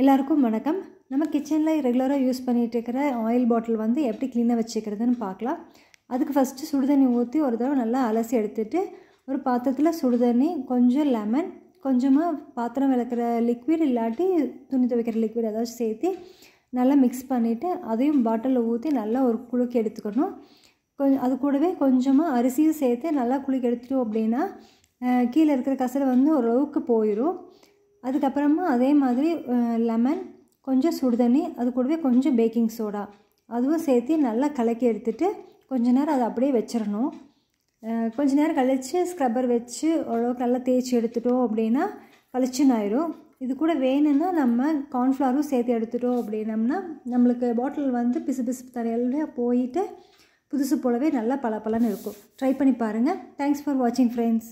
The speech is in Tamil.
எல்லாருக்கும் வணக்கம் நம்ம கிச்சனில் ரெகுலராக யூஸ் பண்ணிகிட்டு இருக்கிற ஆயில் பாட்டில் வந்து எப்படி க்ளீனாக வச்சுக்கிறதுன்னு பார்க்கலாம் அதுக்கு ஃபஸ்ட்டு சுடுதண்ணி ஊற்றி ஒரு தடவை நல்லா அலசி எடுத்துகிட்டு ஒரு பாத்திரத்தில் சுடுதண்ணி கொஞ்சம் லெமன் கொஞ்சமாக பாத்திரம் விளக்குற லிக்விட் இல்லாட்டி துணி துவைக்கிற லிக்விட் ஏதாச்சும் சேர்த்து நல்லா மிக்ஸ் பண்ணிவிட்டு அதையும் பாட்டிலில் ஊற்றி நல்லா ஒரு குழுக்கு எடுத்துக்கணும் கொஞ்சம் அது கூடவே கொஞ்சமாக அரிசியும் சேர்த்து நல்லா குளிக்க எடுத்துட்டோம் அப்படின்னா கீழே இருக்கிற கசலை வந்து ஓரளவுக்கு போயிடும் அதுக்கப்புறமா அதே மாதிரி லெமன் கொஞ்சம் சுடுதண்ணி அது கூடவே கொஞ்சம் பேக்கிங் சோடா அதுவும் சேர்த்து நல்லா கலக்கி எடுத்துகிட்டு கொஞ்ச நேரம் அதை அப்படியே வச்சிடணும் கொஞ்ச நேரம் கழித்து ஸ்க்ரப்பர் வச்சு ஓரளவுக்கு நல்லா தேய்ச்சி எடுத்துட்டோம் அப்படின்னா பளிச்சுன்னு ஆயிடும் இது கூட வேணும்னா நம்ம கார்ன்ஃப்ளவரும் சேர்த்து எடுத்துட்டோம் அப்படின்னம்னா நம்மளுக்கு பாட்டில் வந்து பிசு பிசு தரையில போயிட்டு புதுசு போலவே நல்லா பல பலன்னு இருக்கும் ட்ரை பண்ணி பாருங்கள் தேங்க்ஸ் ஃபார் வாட்சிங் ஃப்ரெண்ட்ஸ்